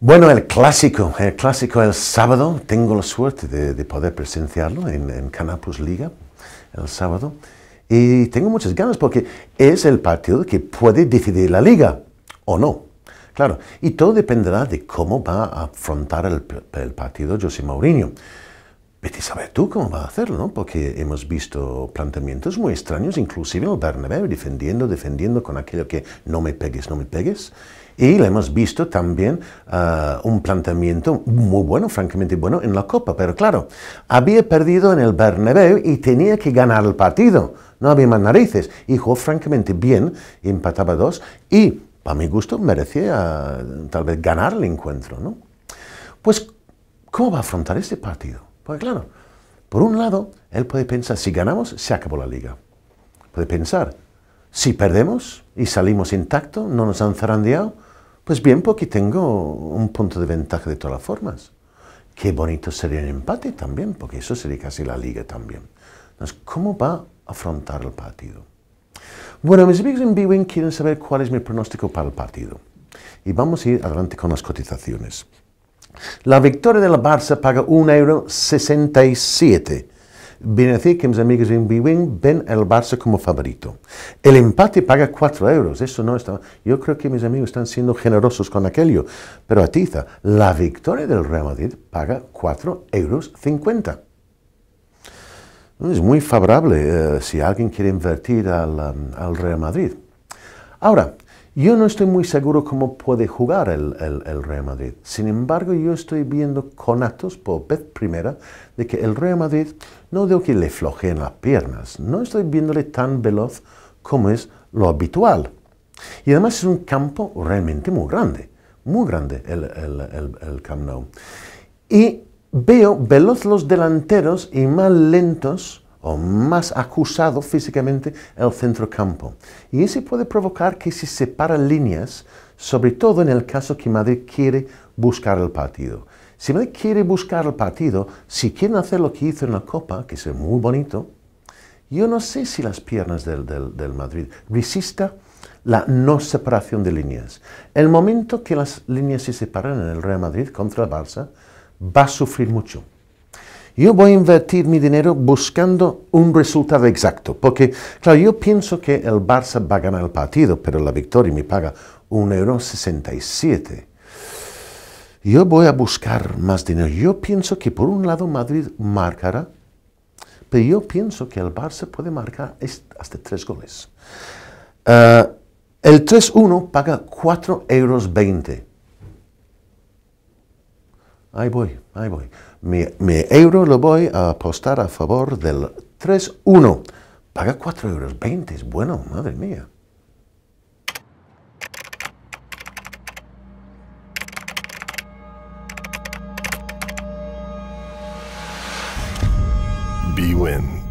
Bueno, el clásico, el clásico el sábado, tengo la suerte de, poder presenciarlo en, Canapus Liga el sábado y tengo muchas ganas porque es el partido que puede decidir la liga o no. Claro, y todo dependerá de cómo va a afrontar el, el partido José Mourinho. Vete saber tú cómo va a hacerlo, Porque hemos visto planteamientos muy extraños, inclusive en el Bernabéu, defendiendo, defendiendo con aquello que no me pegues, no me pegues. Y le hemos visto también ah, un planteamiento muy bueno, francamente bueno, en la Copa. Pero claro, había perdido en el Bernabéu y tenía que ganar el partido. No había más narices. Y jugó francamente bien, empataba dos. Y, para mi gusto, merecía tal vez ganar el encuentro, Pues, ¿cómo va a afrontar este partido? Porque claro, por un lado, él puede pensar, si ganamos, se acabó la liga. Puede pensar, si perdemos y salimos intacto, no nos han zarandeado, pues bien, porque pues tengo un punto de ventaja de todas formas. Qué bonito sería el empate también, porque eso sería casi la liga también. Entonces, ¿cómo va a afrontar el partido? Bueno, mis amigos en b quieren saber cuál es mi pronóstico para el partido. Y vamos a ir adelante con las cotizaciones. La victoria de la Barça paga 1,67€. Viene a decir que mis amigos en b ven al Barça como favorito. El empate paga 4 euros. Eso no está. Yo creo que mis amigos están siendo generosos con aquello. Pero atiza, la victoria del Real Madrid paga 4,50 euros. Es muy favorable eh, si alguien quiere invertir al, um, al Real Madrid. Ahora, yo no estoy muy seguro cómo puede jugar el, Real Madrid. Sin embargo, yo estoy viendo con conatos por vez primera de que el Real Madrid, no digo que le flojeen las piernas, no estoy viéndole tan veloz como es lo habitual. Y además es un campo realmente muy grande, muy grande el, el Camp Nou. Y veo veloz los delanteros y más lentos o más acusado físicamente el centrocampo. Y eso puede provocar que se separen líneas, sobre todo en el caso que Madrid quiere buscar el partido. Si Madrid quiere buscar el partido, si quieren hacer lo que hizo en la Copa, que es muy bonito, yo no sé si las piernas del, Madrid resista la no separación de líneas. El momento que las líneas se separan en el Real Madrid contra el Barça, va a sufrir mucho. Yo voy a invertir mi dinero buscando un resultado exacto, porque, claro, yo pienso que el Barça va a ganar el partido, pero la victoria me paga 1,67 euro. Yo voy a buscar más dinero. Yo pienso que, por un lado, Madrid marcará, pero yo pienso que el Barça puede marcar hasta tres goles. Eh, el 3-1 paga 4,20 euros. Ahí voy. Ahí voy. Mi, euro lo voy a apostar a favor del 3-1. Paga 4 euros 20, es bueno, madre mía. BWIN.